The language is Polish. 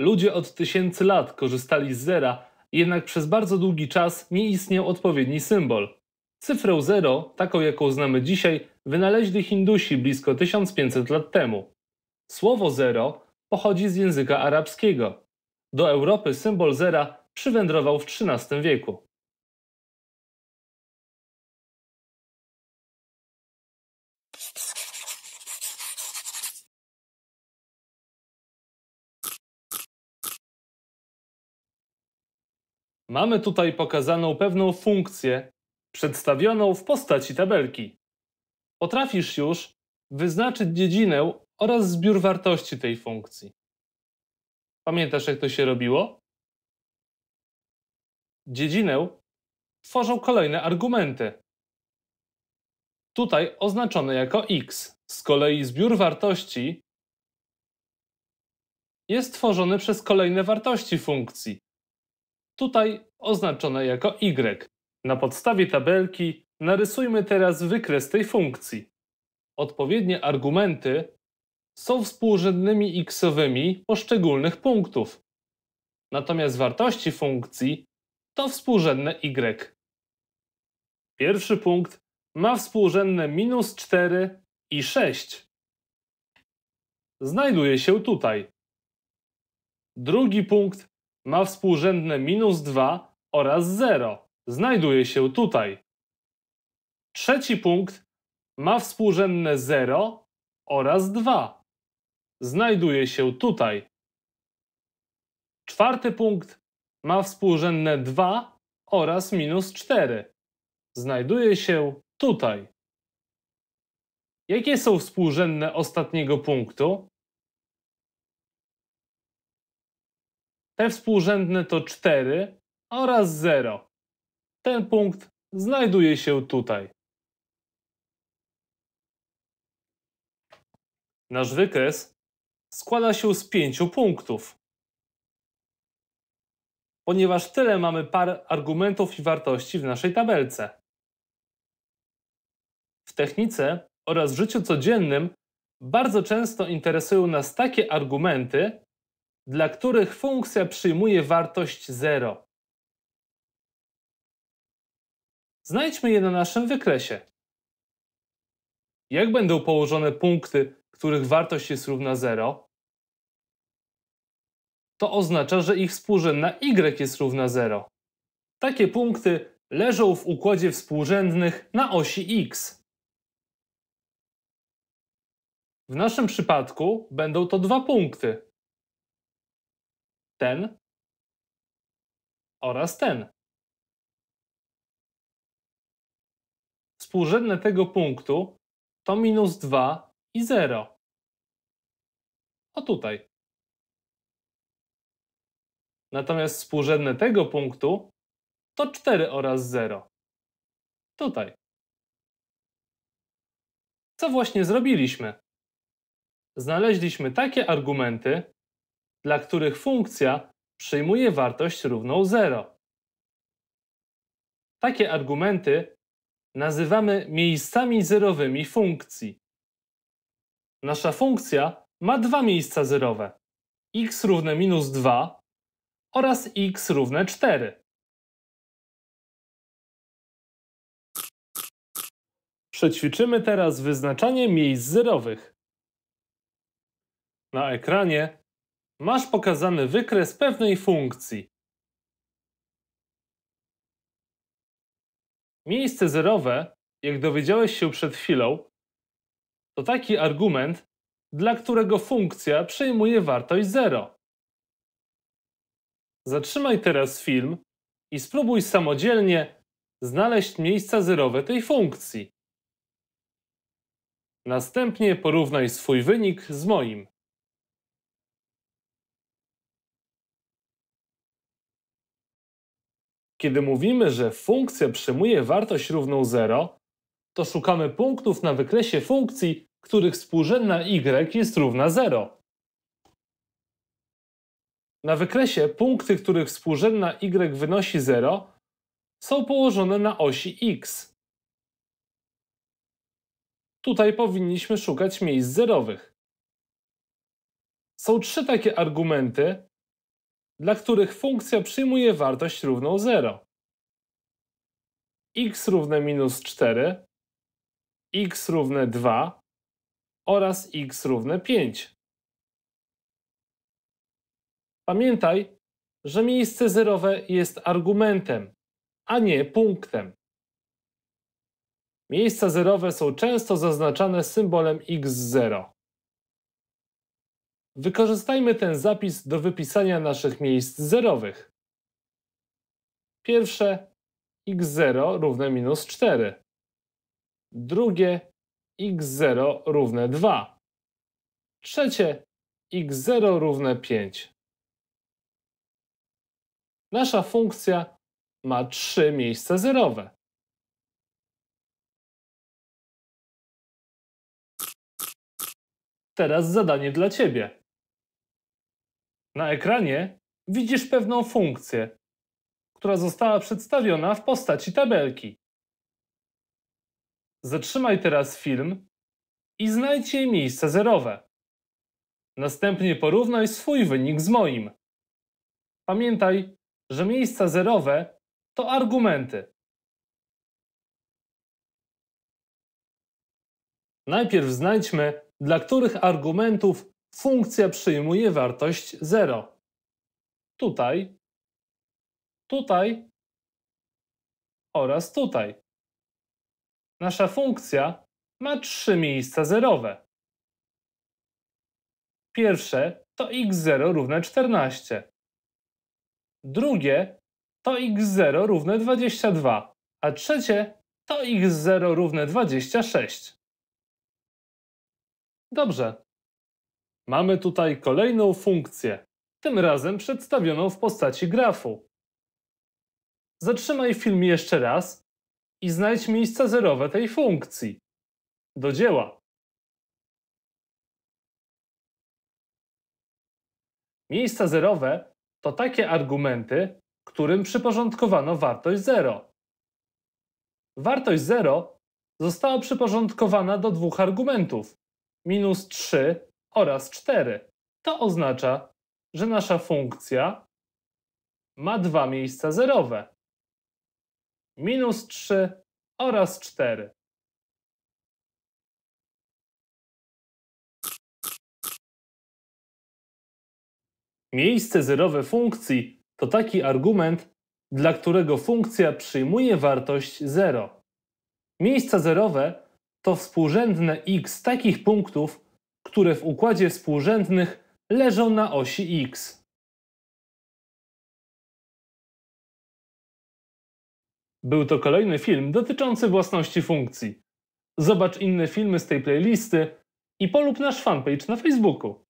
Ludzie od tysięcy lat korzystali z zera, jednak przez bardzo długi czas nie istniał odpowiedni symbol. Cyfrę zero, taką jaką znamy dzisiaj, wynaleźli Hindusi blisko 1500 lat temu. Słowo zero pochodzi z języka arabskiego. Do Europy symbol zera przywędrował w XIII wieku. Mamy tutaj pokazaną pewną funkcję, przedstawioną w postaci tabelki. Potrafisz już wyznaczyć dziedzinę oraz zbiór wartości tej funkcji. Pamiętasz, jak to się robiło? Dziedzinę tworzą kolejne argumenty. Tutaj oznaczone jako x. Z kolei zbiór wartości jest tworzony przez kolejne wartości funkcji tutaj oznaczone jako y. Na podstawie tabelki narysujmy teraz wykres tej funkcji. Odpowiednie argumenty są współrzędnymi xowymi poszczególnych punktów. Natomiast wartości funkcji to współrzędne y. Pierwszy punkt ma współrzędne minus 4 i 6. Znajduje się tutaj. Drugi punkt ma współrzędne minus 2 oraz 0. Znajduje się tutaj. Trzeci punkt ma współrzędne 0 oraz 2. Znajduje się tutaj. Czwarty punkt ma współrzędne 2 oraz minus 4. Znajduje się tutaj. Jakie są współrzędne ostatniego punktu? Te współrzędne to 4 oraz 0. Ten punkt znajduje się tutaj. Nasz wykres składa się z pięciu punktów. Ponieważ tyle mamy par argumentów i wartości w naszej tabelce. W technice oraz w życiu codziennym bardzo często interesują nas takie argumenty, dla których funkcja przyjmuje wartość 0. Znajdźmy je na naszym wykresie. Jak będą położone punkty, których wartość jest równa 0? To oznacza, że ich współrzędna y jest równa 0. Takie punkty leżą w układzie współrzędnych na osi x. W naszym przypadku będą to dwa punkty ten oraz ten. Współrzędne tego punktu to minus 2 i 0. O tutaj. Natomiast współrzędne tego punktu to 4 oraz 0. Tutaj. Co właśnie zrobiliśmy? Znaleźliśmy takie argumenty, dla których funkcja przyjmuje wartość równą 0. Takie argumenty nazywamy miejscami zerowymi funkcji. Nasza funkcja ma dwa miejsca zerowe x równe minus 2 oraz x równe 4. Przećwiczymy teraz wyznaczanie miejsc zerowych. Na ekranie Masz pokazany wykres pewnej funkcji. Miejsce zerowe, jak dowiedziałeś się przed chwilą, to taki argument, dla którego funkcja przyjmuje wartość 0. Zatrzymaj teraz film i spróbuj samodzielnie znaleźć miejsca zerowe tej funkcji. Następnie porównaj swój wynik z moim. Kiedy mówimy, że funkcja przyjmuje wartość równą 0, to szukamy punktów na wykresie funkcji, których współrzędna y jest równa 0. Na wykresie punkty, których współrzędna y wynosi 0, są położone na osi x. Tutaj powinniśmy szukać miejsc zerowych. Są trzy takie argumenty, dla których funkcja przyjmuje wartość równą 0. x równe minus 4, x równe 2 oraz x równe 5. Pamiętaj, że miejsce zerowe jest argumentem, a nie punktem. Miejsca zerowe są często zaznaczane symbolem x0. Wykorzystajmy ten zapis do wypisania naszych miejsc zerowych. Pierwsze x0 równe minus 4. Drugie x0 równe 2. Trzecie x0 równe 5. Nasza funkcja ma 3 miejsca zerowe. Teraz zadanie dla Ciebie. Na ekranie widzisz pewną funkcję, która została przedstawiona w postaci tabelki. Zatrzymaj teraz film i znajdź jej miejsce zerowe. Następnie porównaj swój wynik z moim. Pamiętaj, że miejsca zerowe to argumenty. Najpierw znajdźmy, dla których argumentów funkcja przyjmuje wartość 0. Tutaj, tutaj oraz tutaj. Nasza funkcja ma trzy miejsca zerowe. Pierwsze to x0 równe 14. Drugie to x0 równe 22, a trzecie to x0 równe 26. Dobrze, Mamy tutaj kolejną funkcję, tym razem przedstawioną w postaci grafu. Zatrzymaj film jeszcze raz i znajdź miejsca zerowe tej funkcji. Do dzieła. Miejsca zerowe to takie argumenty, którym przyporządkowano wartość 0. Wartość 0 została przyporządkowana do dwóch argumentów minus 3 oraz 4. To oznacza, że nasza funkcja ma dwa miejsca zerowe. Minus 3 oraz 4. Miejsce zerowe funkcji to taki argument, dla którego funkcja przyjmuje wartość 0. Miejsca zerowe to współrzędne x takich punktów, które w układzie współrzędnych leżą na osi x. Był to kolejny film dotyczący własności funkcji. Zobacz inne filmy z tej playlisty i polub nasz fanpage na Facebooku.